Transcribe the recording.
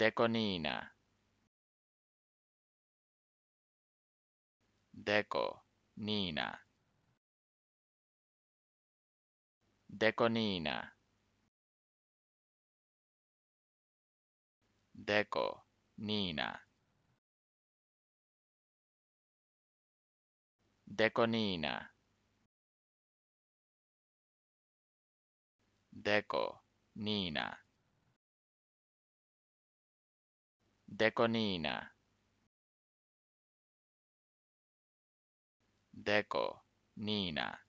Deconina. Deco, Nina. Deconina. Deco, Nina. Deconina. Deco, Nina. Nina, Deco. Nina.